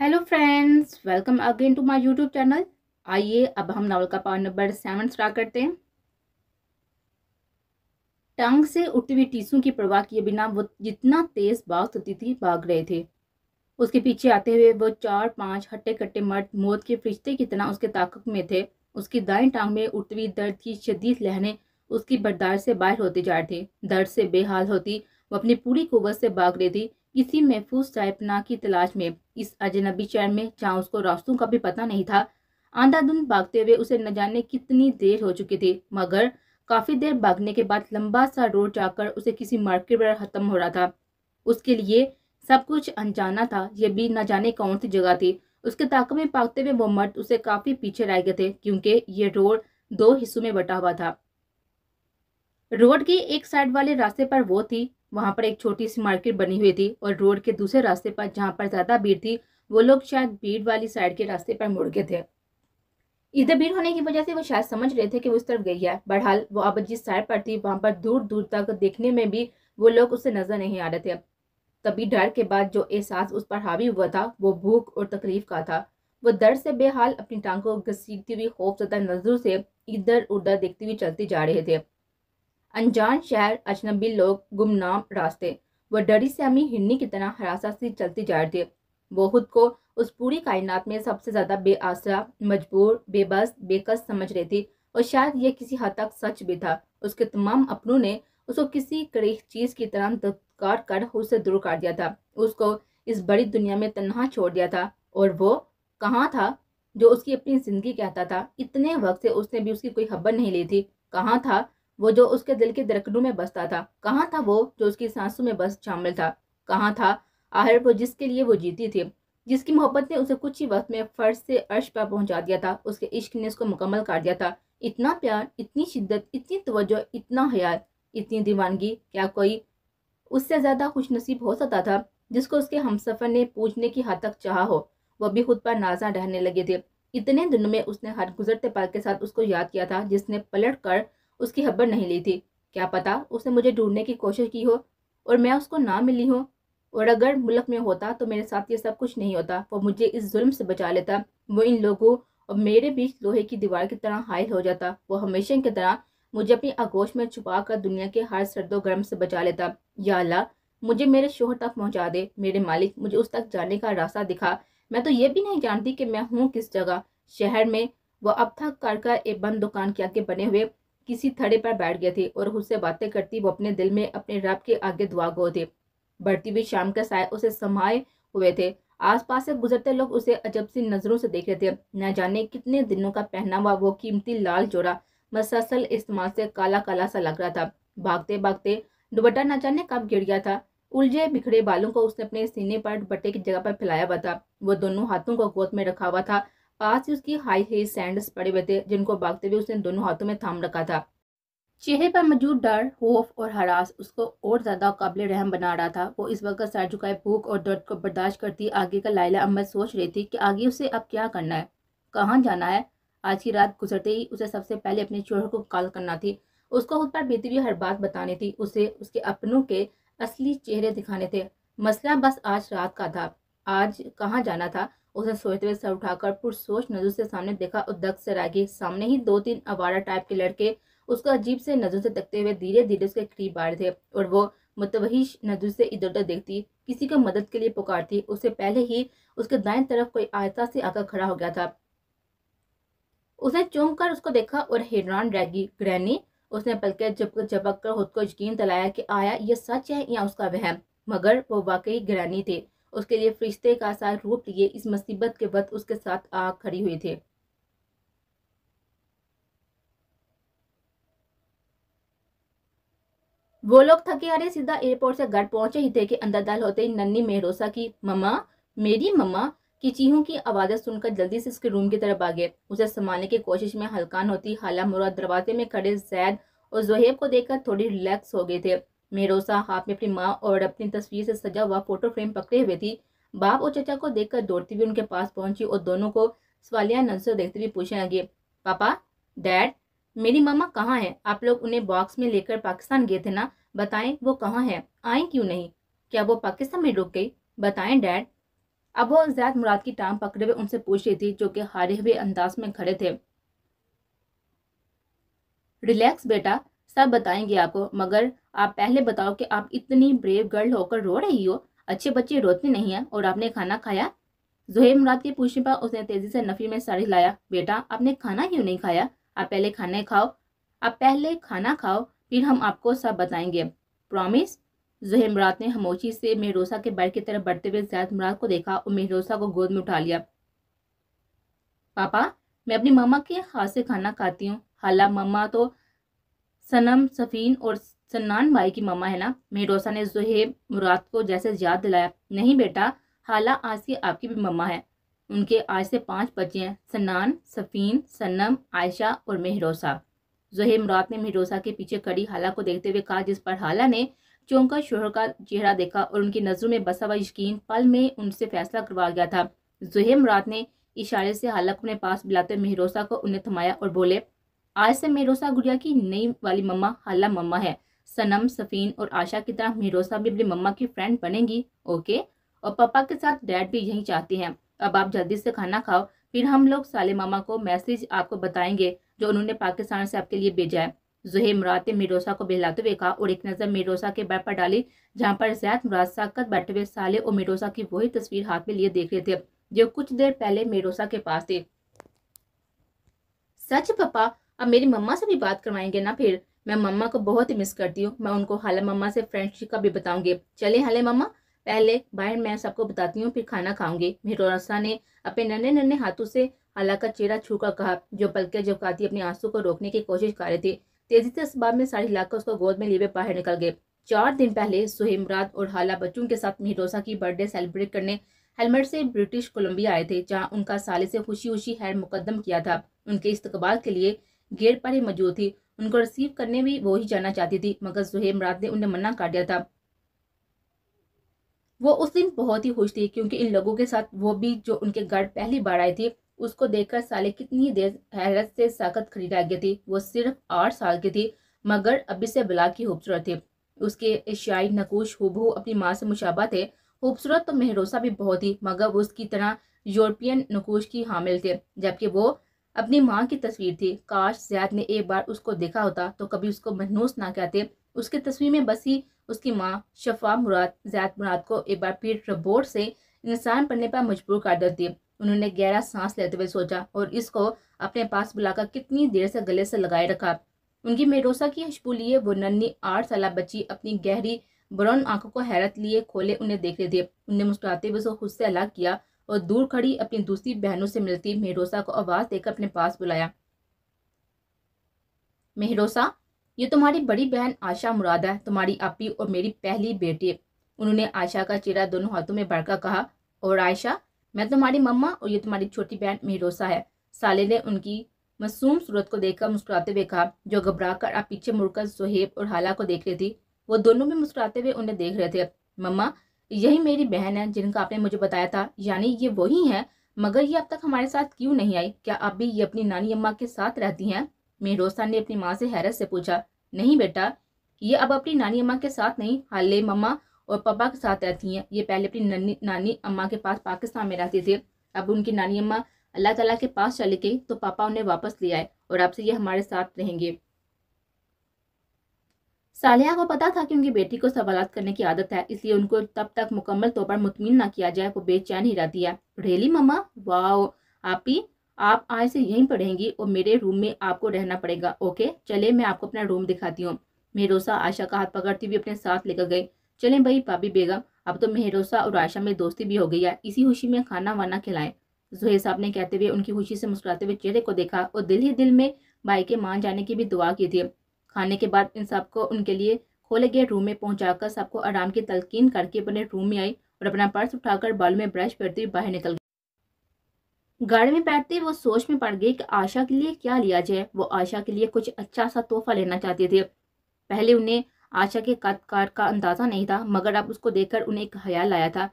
hello friends welcome again to my YouTube channel आइए अब हम नावल का पार्ट नंबर सेवन स्टार्ट करते हैं टंग से उठती हुई टीसू की परवाह किए बिना वो जितना तेज भाग सकती थी भाग रहे थे उसके पीछे आते हुए वो चार पांच हट्टे कट्टे मर्द मौत के फरिश्ते की तरह उसके ताकत में थे उसकी दाएं टांग में उठती हुई दर्द की शदीद लहने उसकी बर्दाश्त से बाहर होती जा रहे थे दर्द से बेहाल होती वो अपनी पूरी कुवत से भाग रही थी किसी महफूज साहिबना की तलाश में इस अजनबी शहर में जहाँ उसको रास्तों का भी पता नहीं था आंधाधुंध भागते हुए उसे न जाने कितनी देर हो चुकी थी मगर काफी देर भागने के बाद लंबा सा रोड जाकर उसे किसी मार्केट पर खत्म हो रहा था उसके लिए सब कुछ अनजाना था यह भी न जाने कौन सी जगह थी उसके ताक में भागते हुए वो मर्द उसे काफी पीछे रह गए थे क्योंकि ये रोड दो हिस्सों में बटा हुआ था रोड के एक साइड वाले रास्ते पर वो थी वहाँ पर एक छोटी सी मार्केट बनी हुई थी और रोड के दूसरे रास्ते पर जहाँ पर ज़्यादा भीड़ थी वो लोग शायद भीड़ वाली साइड के रास्ते पर मुड़ गए थे इधर भीड़ होने की वजह से वो शायद समझ रहे थे कि वो उस तरफ गई है बहरहाल वो अब जिस साइड पर थी वहाँ पर दूर दूर तक देखने में भी वो लोग उससे नजर नहीं आ रहे थे तभी डर के बाद जो एहसास उस पर हावी हुआ था वो भूख और तकलीफ का था वो दर्द से बेहाल अपनी टांगों को घसीटती हुई खौफजदा नजरों से इधर उधर देखती हुई चलती जा रहे थे अनजान शहर अजनबी लोग गुमनाम रास्ते वह डरी सहमी हिरनी की तरह हरासा से चलती जा रही थी वो खुद को उस पूरी कायनात में सबसे ज़्यादा बेआसरा मजबूर बेबस बेकस समझ रही थी और शायद यह किसी हद तक सच भी था उसके तमाम अपनों ने उसको किसी कड़ी चीज़ की तरह धुतकार कर उसे दूर कर दिया था उसको इस बड़ी दुनिया में तनहा छोड़ दिया था और वो कहाँ था जो उसकी अपनी ज़िंदगी कहता था इतने वक्त से उसने भी उसकी कोई खबर नहीं ली थी कहाँ था वो जो उसके दिल की धड़कनों में बसता था कहाँ था वो जो उसकी सांसों में बस शामिल था कहाँ था आहिर वो जिसके लिए वो जीती थी जिसकी मोहब्बत ने उसे कुछ ही वक्त में फर्श से अर्श पर पहुंचा दिया था उसके इश्क ने उसको मुकम्मल कर दिया था इतना प्यार इतनी शिद्दत इतनी तवज्जो इतना हयात इतनी दीवानगी क्या कोई उससे ज़्यादा खुश नसीब हो सकता था जिसको उसके हमसफ़र ने पूछने की हद तक चाह हो वह भी खुद पर नाजा रहने लगे थे इतने दिनों में उसने हर गुजरते पल के साथ उसको याद किया था जिसने पलट कर उसकी खबर नहीं ली थी क्या पता उसने मुझे ढूंढने की कोशिश की हो और मैं उसको ना मिली हूँ और अगर मुल्क में होता तो मेरे साथ ये सब कुछ नहीं होता वो मुझे इस जुल्म से बचा लेता वो इन लोगों और मेरे बीच लोहे की दीवार की तरह हायल हो जाता वो हमेशा की तरह मुझे अपनी आगोश में छुपा कर दुनिया के हर सर्दो गर्म से बचा लेता या अल्लाह मुझे मेरे शोहर तक पहुंचा दे मेरे मालिक मुझे उस तक जाने का रास्ता दिखा मैं तो ये भी नहीं जानती कि मैं हूँ किस जगह शहर में वो अब तक कर का एक बंद दुकान के आगे बने हुए किसी थड़े पर बैठ गए थे और उससे बातें करती वो अपने दिल में अपने रब के आगे दुआ गो थे बढ़ती हुई शाम का साय उसे समाये हुए थे आसपास से गुजरते लोग उसे अजब सी नज़रों से देख रहे थे न जाने कितने दिनों का पहना हुआ वो कीमती लाल जोड़ा मसलसल इस्तेमाल से काला काला सा लग रहा था भागते भागते दुबट्टा न जाने कब गिर गया था उलझे बिखरे बालों को उसने अपने सीने पर दुबट्टे की जगह पर फैलाया हुआ था वो दोनों हाथों को गोद में रखा हुआ था पास ही उसकी हाई हेज सैंडल्स पड़े हुए थे जिनको भागते हुए उसने दोनों हाथों में थाम रखा था चेहरे पर मौजूद डर खौफ और हरास उसको और ज़्यादा काबिल रहम बना रहा था वो इस वक्त सर झुकाए भूख और दर्द को बर्दाश्त करती आगे का लाइला अहमद सोच रही थी कि आगे उसे अब क्या करना है कहाँ जाना है आज की रात गुजरते ही उसे सबसे पहले अपने शोहर को कॉल करना थी उसको खुद पर बीती हुई हर बात बतानी थी उसे उसके अपनों के असली चेहरे दिखाने थे मसला बस आज रात का था आज कहाँ जाना था उसने सोचते हुए सर उठाकर पुरसोच नजर से सामने देखा उदक से रागी सामने ही दो तीन अवारा टाइप के लड़के उसको अजीब से नजर से देखते हुए धीरे धीरे उसके करीब आ रहे थे और वो मुतवहिश नजर से इधर उधर देखती किसी को मदद के लिए पुकारती उससे पहले ही उसके दाएं तरफ कोई आयता से आकर खड़ा हो गया था उसने चौंक कर उसको देखा और हैरान रह गई ग्रैनी उसने पलके जब झपक कर खुद को यकीन दिलाया कि आया ये सच है या उसका वहम मगर वो वाकई ग्रैनी थी उसके लिए फरिश्ते का सा रूप लिए इस मुसीबत के वक्त उसके साथ आ खड़ी हुए थे वो लोग थके हारे सीधा एयरपोर्ट से घर पहुंचे ही थे कि अंदर अंदरदाल होते ही नन्नी मेहरोसा की मम्मा मेरी मम्मा की चीहू की आवाज़ें सुनकर जल्दी से उसके रूम की तरफ आ गए उसे संभालने की कोशिश में हलकान होती हाला मुराद दरवाजे में खड़े जैद और जोहेब को देखकर थोड़ी रिलैक्स हो गए थे मेरोसा हाथ में अपनी माँ और अपनी तस्वीर से सजा हुआ फोटो फ्रेम पकड़े हुए थी बाप और चचा को देखकर दौड़ती हुई उनके पास पहुंची और दोनों को सवालिया नजर से देखते हुए पूछने लगे पापा डैड मेरी मामा कहाँ है आप लोग उन्हें बॉक्स में लेकर पाकिस्तान गए थे ना बताएं वो कहाँ है आए क्यों नहीं क्या वो पाकिस्तान में रुक गई बताएं डैड अब वो जैद मुराद की टांग पकड़े हुए उनसे पूछ रही थी जो कि हारे हुए अंदाज में खड़े थे रिलैक्स बेटा सब बताएंगे आपको मगर आप पहले बताओ कि आप इतनी ब्रेव गर्ल होकर रो रही हो अच्छे बच्चे रोते नहीं हैं और आपने खाना खाया जोहेब मुराद के पूछने पर उसने तेजी से नफी में साड़ी लाया बेटा आपने खाना क्यों नहीं खाया आप पहले खाना खाओ आप पहले खाना खाओ फिर हम आपको सब बताएंगे प्रॉमिस जोहेब मुराद ने हमोशी से मेहरोसा के बैठ की तरफ बढ़ते हुए जैद मुराद को देखा और मेहरोसा को गोद में उठा लिया पापा मैं अपनी मामा के हाथ से खाना खाती हूँ हालांकि मामा तो सनम सफ़ीन और सन्नान भाई की मम्मा है ना मेडोसा ने जुहेब मुराद को जैसे याद दिलाया नहीं बेटा हाला आज की आपकी भी मम्मा है उनके आज से पांच बच्चे हैं सन्नान सफ़ीन सन्नम आयशा और मेहरोसा जुहेब मुराद ने मेहरोसा के पीछे खड़ी हाला को देखते हुए कहा जिस पर हाला ने चौंका शोहर का चेहरा देखा और उनकी नज़रों में बसा हुआ यकीन पल में उनसे फैसला करवा गया था जोहेब मुराद ने इशारे से हाला को अपने पास बुलाते मेहरोसा को उन्हें थमाया और बोले आज से मेहरोसा गुड़िया की नई वाली मम्मा हाला मम्मा है सनम सफ़ीन और आशा की तरह मीरोसा भी अपनी मम्मा की फ्रेंड बनेगी ओके और पापा के साथ डैड भी यही चाहते हैं अब आप जल्दी से खाना खाओ फिर हम लोग साले मामा को मैसेज आपको बताएंगे जो उन्होंने पाकिस्तान से आपके लिए भेजा है जुहे मुराद ने मीरोसा को बहलाते हुए कहा और एक नज़र मीरोसा के बैठ पर डाली जहाँ पर जैद मुराद साकत बैठे हुए साले और मीरोसा की वही तस्वीर हाथ में लिए देख रहे थे जो कुछ देर पहले मीरोसा के पास थे सच पापा अब मेरी मम्मा से भी बात करवाएंगे ना फिर मैं मम्मा को बहुत ही मिस करती हूँ मैं उनको हाले मम्मा से फ्रेंडशिप का भी बताऊंगी चले हाले मम्मा पहले बाहर मैं सबको बताती हूँ फिर खाना खाऊंगी मिठोरसा ने अपने नन्हे नन्हे हाथों से हला का चेहरा छू कर कहा जो पलके जबकाती अपने आंसू को रोकने की कोशिश कर रही थी तेजी से इस बात में साड़ी हिलाकर उसको गोद में लिए बाहर निकल गए चार दिन पहले सुहेमरात और हाला बच्चों के साथ मिठोसा की बर्थडे सेलिब्रेट करने हेलमेट से ब्रिटिश कोलंबिया आए थे जहाँ उनका साले से खुशी खुशी हैर मुकदम किया था उनके इस्तकबाल के लिए गेट पर ही मौजूद थी उनको रिसीव करने भी वो ही जाना चाहती थी मगर जुहेब मुराद ने उन्हें मना कर दिया था वो उस दिन बहुत ही खुश थी क्योंकि इन लोगों के साथ वो भी जो उनके घर पहली बार आई थी उसको देखकर साले कितनी देर हैरत से साकत खड़ी रह गई थी वो सिर्फ आठ साल की थी मगर अभी से बला की खूबसूरत थी उसके एशियाई नकूश हुबहू अपनी माँ से मुशाबा थे खूबसूरत तो मेहरोसा भी बहुत थी मगर उसकी तरह यूरोपियन नकूश की हामिल थे जबकि वो अपनी माँ की तस्वीर थी काश जैद ने एक बार उसको देखा होता तो कभी उसको महनूस ना कहते उसकी तस्वीर में बसी उसकी माँ शफा मुराद जैद मुराद को एक बार पीठ रबोट से इंसान बनने पर मजबूर कर देती उन्होंने गहरा सांस लेते हुए सोचा और इसको अपने पास बुलाकर कितनी देर से गले से लगाए रखा उनकी मेडोसा की खुशबू लिए वो नन्नी आठ साल बच्ची अपनी गहरी ब्राउन आंखों को हैरत लिए खोले उन्हें देख रहे थे उन्हें मुस्कुराते हुए उसको खुद से अलग किया और दूर खड़ी अपनी दूसरी बहनों से मिलती मेहरोसा को आवाज़ देकर अपने पास बुलाया मेहरोसा ये तुम्हारी बड़ी बहन आशा मुरादा है तुम्हारी अपी और मेरी पहली बेटी है उन्होंने आशा का चेहरा दोनों हाथों में बढ़कर कहा और आयशा मैं तुम्हारी मम्मा और ये तुम्हारी छोटी बहन मेहरोसा है साले ने उनकी मासूम सूरत को देखकर मुस्कुराते हुए कहा जो घबरा कर आप पीछे मुड़कर सोहेब और हाला को देख रही थी वो दोनों भी मुस्कुराते हुए उन्हें देख रहे थे मम्मा यही मेरी बहन है जिनका आपने मुझे बताया था यानी ये वही है मगर ये अब तक हमारे साथ क्यों नहीं आई क्या अब भी ये अपनी नानी अम्मा के साथ रहती हैं मेहरोज ने अपनी माँ से हैरत से पूछा नहीं बेटा ये अब अपनी नानी अम्मा के साथ नहीं हाले मम्मा और पापा के साथ रहती हैं ये पहले अपनी नानी नानी अम्मा के पास पाकिस्तान में रहती थी अब उनकी नानी अम्मा अल्लाह तला के पास चली गई तो पापा उन्हें वापस ले आए और अब से ये हमारे साथ रहेंगे सालिया को पता था कि उनकी बेटी को सवालत करने की आदत है इसलिए उनको तब तक मुकम्मल तौर पर मुतमिन ना किया जाए वो बेचैन ही रहती है रेली मम्मा वाओ ही आप आज से यहीं पढ़ेंगी और मेरे रूम में आपको रहना पड़ेगा ओके चले मैं आपको अपना रूम दिखाती हूँ मेहरोसा आशा का हाथ पकड़ती हुई अपने साथ लेकर गई चले भाई पापी बेगम अब तो मेहरोसा और आशा में दोस्ती भी हो गई है इसी खुशी में खाना वाना खिलाएं जोहेर साहब ने कहते हुए उनकी खुशी से मुस्कुराते हुए चेहरे को देखा और दिल ही दिल में भाई के मान जाने की भी दुआ की थी खाने के बाद इन सबको उनके लिए खोले गए रूम में पहुंचाकर सबको आराम की तलकीन करके अपने रूम में आई और अपना पर्स उठाकर बाल में ब्रश करती हुई बाहर निकल गई गाड़ी में बैठते वो सोच में पड़ गई कि आशा के लिए क्या लिया जाए वो आशा के लिए कुछ अच्छा सा तोहफा लेना चाहती थी पहले उन्हें आशा के कदकार का अंदाज़ा नहीं था मगर अब उसको देखकर उन्हें एक ख्याल आया था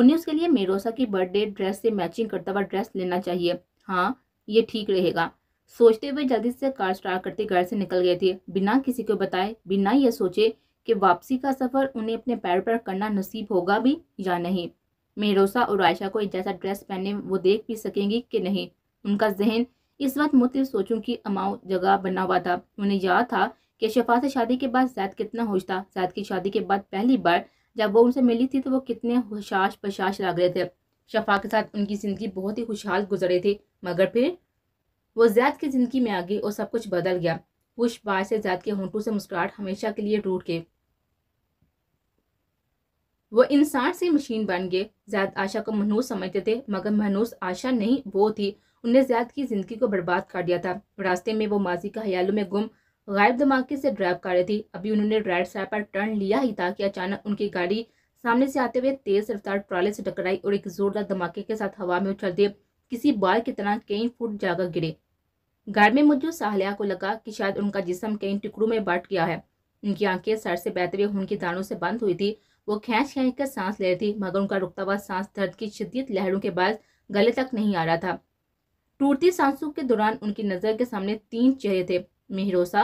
उन्हें उसके लिए मेरोसा की बर्थडे ड्रेस से मैचिंग करता हुआ ड्रेस लेना चाहिए हाँ ये ठीक रहेगा सोचते हुए जल्दी से कार स्टार्ट करते घर से निकल गए थे बिना किसी को बताए बिना यह सोचे कि वापसी का सफ़र उन्हें अपने पैर पर करना नसीब होगा भी या नहीं मेहरोसा और आयशा को एक जैसा ड्रेस पहने वो देख भी सकेंगी कि नहीं उनका जहन इस वक्त मुझसे सोचों की अमाउ जगह बना हुआ था उन्हें याद था कि शफा से शादी के बाद जैद कितना होश था जैद की शादी के बाद पहली बार जब वो उनसे मिली थी तो वो कितने होशाश पशाश लग रहे थे शफा के साथ उनकी ज़िंदगी बहुत ही खुशहाल गुजरे थी मगर फिर वो जैद की जिंदगी में आ गई और सब कुछ बदल गया कुछ बार से जैद के होंठों से मुस्कुराहट हमेशा के लिए टूट गई वो इंसान से मशीन बन गए जैद आशा को मनहूस समझते थे मगर मनहूस आशा नहीं वो थी उन्हें जैद की जिंदगी को बर्बाद कर दिया था रास्ते में वो माजी का हयालों में गुम गायब धमाके से ड्राइव कर रही थी अभी उन्होंने ड्राइव साइड पर टर्न लिया ही था कि अचानक उनकी गाड़ी सामने से आते हुए तेज रफ्तार ट्रॉले से टकराई और एक जोरदार धमाके के साथ हवा में उछल दी किसी बाल की तरह कई फुट जाकर गिरे घर में मौजूद साहलिया को लगा कि शायद उनका जिसम कई टुकड़ों में बांट गया है उनकी आंखें सर से बहते हुए उनकी दानों से बंद हुई थी वो खेच खेच कर सांस ले रही थी मगर उनका रुकता हुआ सांस दर्द की शिद्दत लहरों के बाद गले तक नहीं आ रहा था टूटती सांसों के दौरान उनकी नज़र के सामने तीन चेहरे थे मेहरोसा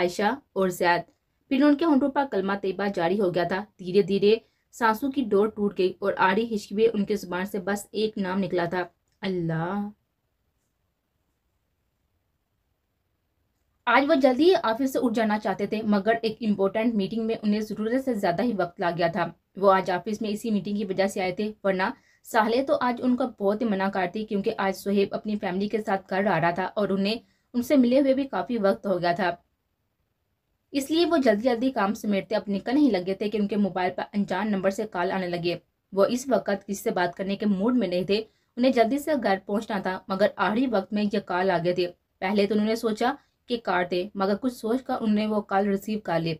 आयशा और जैद फिर उनके होंठों पर कलमा तेबा जारी हो गया था धीरे धीरे सांसों की डोर टूट गई और आड़ी हिचकी उनके जुबान से बस एक नाम निकला था अल्लाह आज वो जल्दी ही ऑफिस से उठ जाना चाहते थे मगर एक इम्पोर्टेंट मीटिंग में उन्हें ज़रूरत से ज़्यादा ही वक्त लग गया था वो आज ऑफिस में इसी मीटिंग की वजह से आए थे वरना साहले तो आज उनका बहुत ही मना करती क्योंकि आज सोहेब अपनी फैमिली के साथ घर आ रहा था और उन्हें उनसे मिले हुए भी काफ़ी वक्त हो गया था इसलिए वो जल्दी जल्दी काम समेटते अपने निकलने ही लगे थे कि उनके मोबाइल पर अनजान नंबर से कॉल आने लगे वो इस वक्त किसी से बात करने के मूड में नहीं थे उन्हें जल्दी से घर पहुंचना था मगर आखिरी वक्त में यह कॉल आ गए थे पहले तो उन्होंने सोचा कि कार दे मगर कुछ सोच कर उन्होंने वो कॉल रिसीव कर ली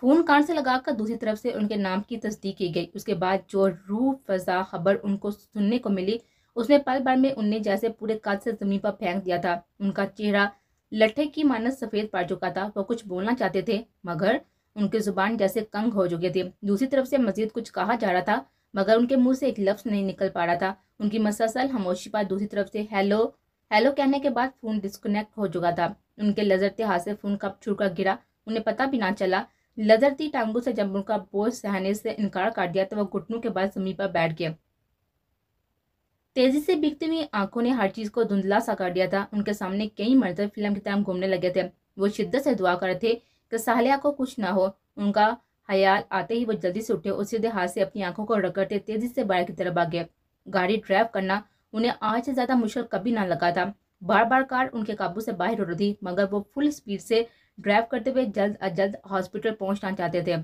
फ़ोन कान से लगाकर दूसरी तरफ से उनके नाम की तस्दीक की गई उसके बाद जो रूह फजा खबर उनको सुनने को मिली उसने पल भर में उन्हें जैसे पूरे कद से ज़मीन पर फेंक दिया था उनका चेहरा लट्ठे की मानस सफ़ेद पड़ चुका था वो कुछ बोलना चाहते थे मगर उनकी ज़ुबान जैसे कंग हो चुके थे दूसरी तरफ से मजीद कुछ कहा जा रहा था मगर उनके मुंह से एक लफ्ज नहीं निकल पा रहा था उनकी मसलसल हमोशी पर दूसरी तरफ से हेलो हेलो कहने के बाद फ़ोन डिस्कनेक्ट हो चुका था उनके लजरते हाथ से फ़ोन कब छूट कर गिरा उन्हें पता भी ना चला लजरती टांगों से जब उनका बोझ सहने से इनकार कर दिया तो वह घुटनों के बाद जमीन पर बैठ गया तेजी से बिकती हुई आंखों ने हर चीज़ को धुंधला सा कर दिया था उनके सामने कई मर्द फिल्म की तरह घूमने लगे थे वो शिद्दत से दुआ कर रहे थे कि सहलिया को कुछ ना हो उनका हयाल आते ही वो जल्दी से उठे और सीधे हाथ से अपनी आंखों को रगड़ते तेजी से बाहर की तरफ भाग गाड़ी ड्राइव करना उन्हें आज से ज़्यादा मुश्किल कभी ना लगा था बार बार कार उनके काबू से बाहर उड़ थी मगर वो फुल स्पीड से ड्राइव करते हुए जल्द अज जल्द हॉस्पिटल पहुंचना चाहते थे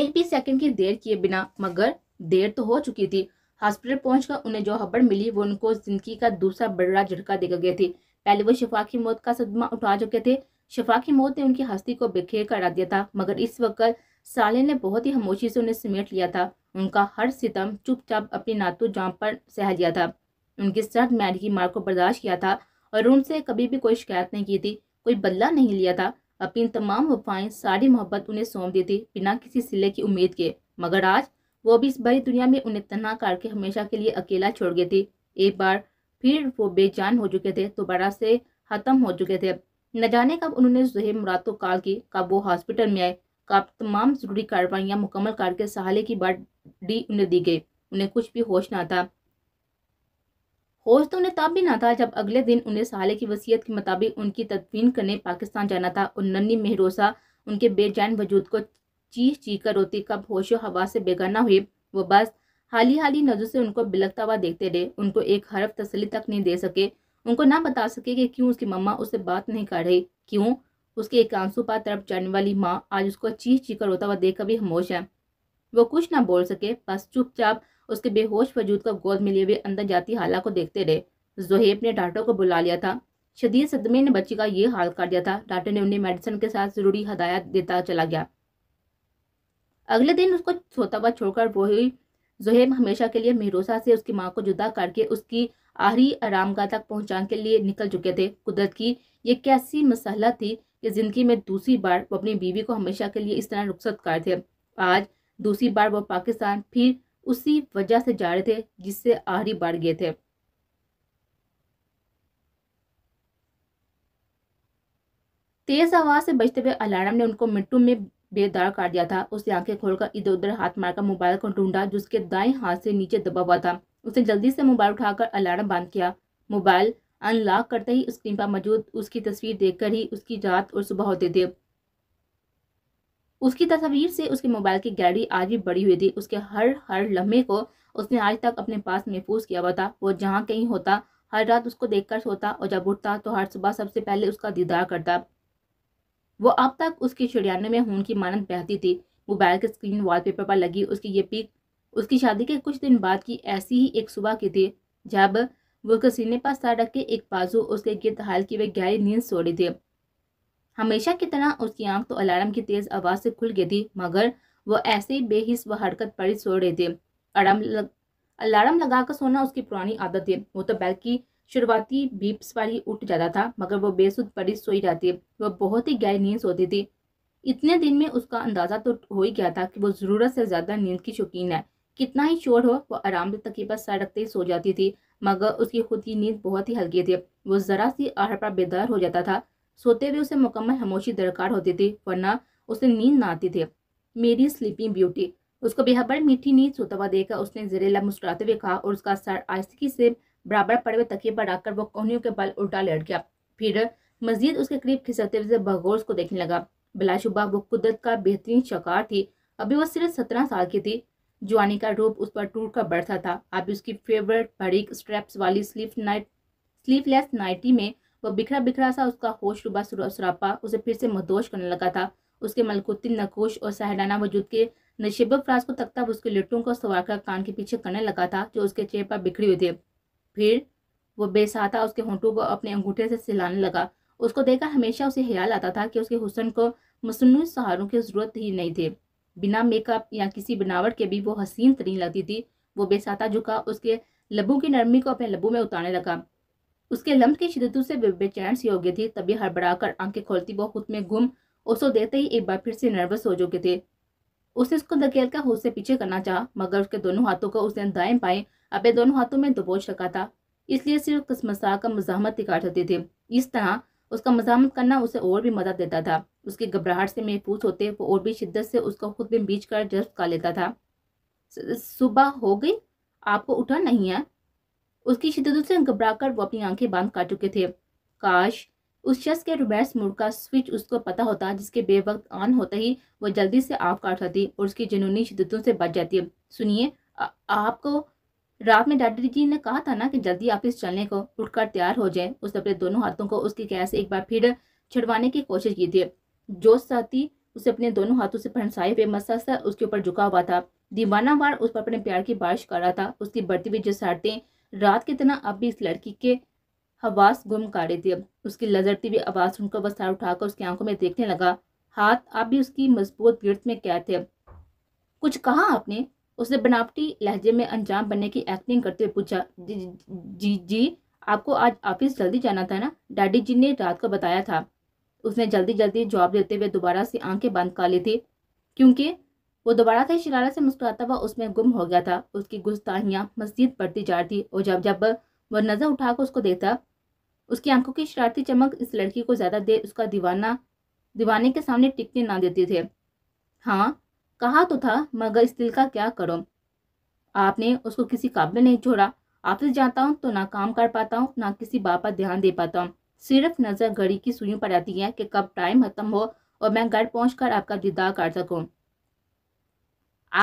एक भी सेकंड की देर किए बिना मगर देर तो हो चुकी थी हॉस्पिटल पहुंचकर उन्हें जो खबर मिली वो उनको जिंदगी का दूसरा बड़ा झटका देकर गए थे पहले वो शिफा की मौत का सदमा उठा चुके थे शफा की मौत ने उनकी हस्ती को बिखेर कर रख दिया था मगर इस वक्त साले ने बहुत ही हमोशी से उन्हें समेट लिया था उनका हर सितम चुपचाप अपनी नातू जाम पर सह लिया था उनकी सर्द मैड की मार को बर्दाश्त किया था और उनसे कभी भी कोई शिकायत नहीं की थी कोई बदला नहीं लिया था अपनी तमाम वफाएं सारी मोहब्बत उन्हें सौंप दी थी बिना किसी सिले की उम्मीद के मगर आज वो भी इस बड़ी दुनिया में उन्हें तन्हा करके हमेशा के लिए अकेला छोड़ गए थे एक बार फिर वो बेजान हो चुके थे दोबारा से खत्म हो चुके थे न जाने कब उन्होंने जहेब मुरातो काल की कब वो हॉस्पिटल में आए कब तमाम जरूरी कार्रवाइयाँ मुकम्मल करके सहाले की बाट डी उन्हें दी गई उन्हें कुछ भी होश ना था होश तो उन्हें तब भी ना था जब अगले दिन उन्हें सहाले की वसीयत के मुताबिक उनकी तदफीन करने पाकिस्तान जाना था और नन्नी मेहरोसा उनके बेजैन वजूद को चीख चीख कर रोती कब होशो हवा से बेगाना हुई वो बस हाली हाली नजर से उनको बिलकता हुआ देखते रहे उनको एक हरफ तसली तक नहीं दे सके उनको ना बता सके कि क्यों उसकी मम्मा उससे बात नहीं कर रही क्यों उसके एक आंसू पार तरफ चढ़ने वाली माँ आज उसको चीख कर होता हुआ देखकर भी खामोश है वो कुछ ना बोल सके बस चुपचाप उसके बेहोश वजूद को गोद में लिए हुए अंदर जाती हाला को देखते रहे जोहेब ने डॉक्टर को बुला लिया था शदीद सदमे ने बच्ची का ये हाल कर दिया था डॉक्टर ने उन्हें मेडिसिन के साथ ज़रूरी हदायत देता चला गया अगले दिन उसको सोता हुआ छोड़कर वो ही जुहेब हमेशा के लिए मेहरोसा से उसकी माँ को जुदा करके उसकी आहरी आरामगाह तक पहुँचाने के लिए निकल चुके थे कुदरत की ये कैसी मसला थी कि जिंदगी में दूसरी बार वो अपनी बीवी को हमेशा के लिए इस तरह रुखसत कर थे आज दूसरी बार वो पाकिस्तान फिर उसी वजह से जा रहे थे जिससे आहरी बढ़ गए थे तेज आवाज से बचते हुए अलार्म ने उनको मिट्टू में बेदार काट दिया था उसने आंखें खोलकर इधर उधर हाथ मारकर मोबाइल को ढूंढा जिसके दाएं हाथ से नीचे दबा हुआ था उसने जल्दी से मोबाइल उठाकर अलार्म बंद किया मोबाइल अनलॉक करते ही स्क्रीन पर मौजूद उसकी तस्वीर देखकर ही उसकी रात और सुबह होते थे उसकी तस्वीर से उसके मोबाइल की गैलरी आज भी बड़ी हुई थी उसके हर हर लम्हे को उसने आज तक अपने पास महफूज किया हुआ था वो जहाँ कहीं होता हर रात उसको देखकर सोता और जब उठता तो हर सुबह सबसे पहले उसका दीदार करता वो अब तक उसके छिड़ियाने में खून की मानत बहती थी मोबाइल के स्क्रीन वॉलपेपर पर लगी उसकी ये पिक उसकी शादी के कुछ दिन बाद की ऐसी ही एक सुबह की थी जब वो कसीने सीने पर सर रख के एक बाजू उसके गिरद हाल की वे गहरी नींद सो रही थी हमेशा की तरह उसकी आंख तो अलार्म की तेज़ आवाज़ से खुल गई थी मगर वो ऐसे ही बेहिस व हरकत पड़ी सो रहे थे अलार्म लग अलार्म लगाकर सोना उसकी पुरानी आदत थी वो तो बैल की शुरुआती बीप्स वाली उठ जाता था मगर वो बेसुध पड़ी सोई जाती वह बहुत ही गहरी नींद सोती थी इतने दिन में उसका अंदाज़ा तो हो ही गया था कि वो ज़रूरत से ज़्यादा नींद की शौकीन है कितना ही शोर हो वो आराम से तकीबा सर रखते ही सो जाती थी मगर उसकी खुद की नींद बहुत ही हल्की थी वो ज़रा सी आहर पर बेदार हो जाता था सोते हुए उसे मुकम्मल खामोशी दरकार होती थी वरना उसे नींद ना आती थी मेरी स्लीपिंग ब्यूटी उसको बेहबर मीठी नींद सोता हुआ देखकर उसने जरेला मुस्कुराते हुए कहा और उसका सर आहिस्तगी से बराबर पड़े हुए तकिए पर रखकर वो कोहनियों के बाल उल्टा लेट गया फिर मजीद उसके करीब खिसकते हुए बघोस को देखने लगा बिलाशुबा वो कुदरत का बेहतरीन शिकार थी अभी वो सिर्फ सत्रह साल की थी जवानी का रूप उस पर टूट कर बढ़ता था अभी उसकी फेवरेट भड़ीक स्ट्रैप्स वाली स्लीव नाइट स्लीवलेस नाइटी में वो बिखरा बिखरा सा उसका रुबा सुरापा उसे फिर से मदोश करने लगा था उसके मलकुती नकोश और सहराना वजूद के नशेब फ्राज को तकता उसके लिट्टों को सवार कर कान के पीछे करने लगा था जो उसके चेहरे पर बिखरी हुई थी फिर वो बेसाता उसके होंठों को अपने अंगूठे से सिलाने लगा उसको देखकर हमेशा उसे ख्याल आता था कि उसके हुसन को मसनू सहारों की ज़रूरत ही नहीं थी बिना मेकअप या किसी बनावट के भी वो हसीन तरीन लगती थी वो बेसाता झुका उसके लबू की नरमी को अपने लबू में उतारने लगा उसके लम्ब की शिदत से बेचैन सी हो गई थी तभी हड़बड़ाकर आंखें खोलती वो खुद में गुम उसको देखते ही एक बार फिर से नर्वस हो चुके थे उसने उसको धकेल कर खुद से पीछे करना चाहा मगर उसके दोनों हाथों को उसने दाएं पाएं आप दोनों हाथों में दबोच रखा था इसलिए सिर्फ कसमसा का मजामत ही काट होती थी इस तरह उसका मजामत करना उसे और भी मदद देता था उसकी घबराहट से महफूज होते वो और भी शिद्दत से उसको खुद में बीच कर जस्ब का लेता था सुबह हो गई आपको उठा नहीं है उसकी शिद्दत से घबरा कर वो अपनी आंखें बांध काट चुके थे काश उस शख्स के रुबैस मुड़ का स्विच उसको पता होता जिसके बेवक्त ऑन होते ही वो जल्दी से आप काट जाती और उसकी जुनूनी शिद्दतों से बच जाती सुनिए आपको रात में डैडी जी ने कहा था ना कि जल्दी आप इस चलने को उठकर तैयार हो जाए उसने अपने दोनों हाथों को उसकी गैस एक बार फिर छिड़वाने की कोशिश की थी जो साथी उसे अपने दोनों हाथों से फंसाए हुए मस्सा उसके ऊपर झुका हुआ था दीवाना बार उस पर अपने प्यार की बारिश कर रहा था उसकी बढ़ती हुई जसारतें रात की तरह अब भी इस लड़की के हवास गुम कर रही थी उसकी लजरती हुई आवाज़ सुनकर वह सर उठाकर उसकी आंखों में देखने लगा हाथ अब भी उसकी मजबूत गिरत में क्या थे कुछ कहा आपने उसने बनावटी लहजे में अनजान बनने की एक्टिंग करते हुए पूछा जी जी, आपको आज ऑफिस जल्दी जाना था ना डैडी जी ने रात को बताया था उसने जल्दी जल्दी जवाब देते हुए दोबारा से आंखें बंद कर ली थी क्योंकि वो दोबारा से शरारा से मुस्कुराता हुआ उसमें गुम हो गया था उसकी गुस्ताहियाँ मस्जिद पड़ती जा रही थी और जब जब वह नज़र उठाकर उसको देखता उसकी आंखों की शरारती चमक इस लड़की को ज़्यादा देर उसका दीवाना दीवाने के सामने टिकने ना देते थे हाँ कहा तो था मगर इस दिल का क्या करो आपने उसको किसी काबिल नहीं छोड़ा ऑफिस जाता हूँ तो ना काम कर पाता हूँ ना किसी बात पर ध्यान दे पाता हूँ सिर्फ नज़र घड़ी की सुइयों पर आती है कि कब टाइम खत्म हो और मैं घर पहुँच आपका दीदार कर सकूँ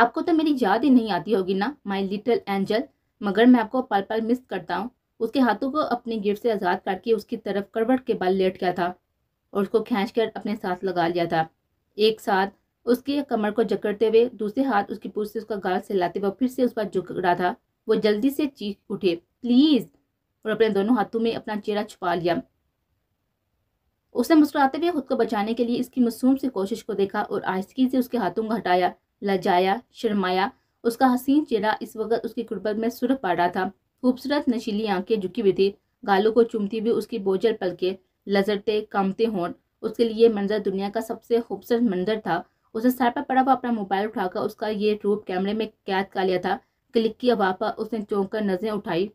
आपको तो मेरी याद ही नहीं आती होगी ना माई लिटिल एंजल मगर मैं आपको पल पल मिस करता हूँ उसके हाथों को अपने गिर से आज़ाद करके उसकी तरफ करवट के बल लेट गया था और उसको खींच कर अपने साथ लगा लिया था एक साथ उसकी कमर को जकड़ते हुए दूसरे हाथ उसकी पूछ से उसका गाल सहलाते हुए फिर से उस पर जकड़ा था वो जल्दी से चीख उठे प्लीज और अपने दोनों हाथों में अपना चेहरा छुपा लिया उसने मुस्कुराते हुए खुद को बचाने के लिए इसकी मासूम से कोशिश को देखा और आहिस्तगी से उसके हाथों को हटाया लजाया शर्माया उसका हसीन चेहरा इस वक्त उसकी कुर्बत में सुरख पा रहा था खूबसूरत नशीली आंखें झुकी हुई थी गालों को चुमती हुई उसकी बोझल पलके लजरते कामते होंठ उसके लिए मंजर दुनिया का सबसे खूबसूरत मंजर था उसे सर पर पड़ा हुआ अपना मोबाइल उठाकर उसका ये रूप कैमरे में कैद कर लिया था क्लिक की आवाज पर उसने चौंक कर नजरें उठाई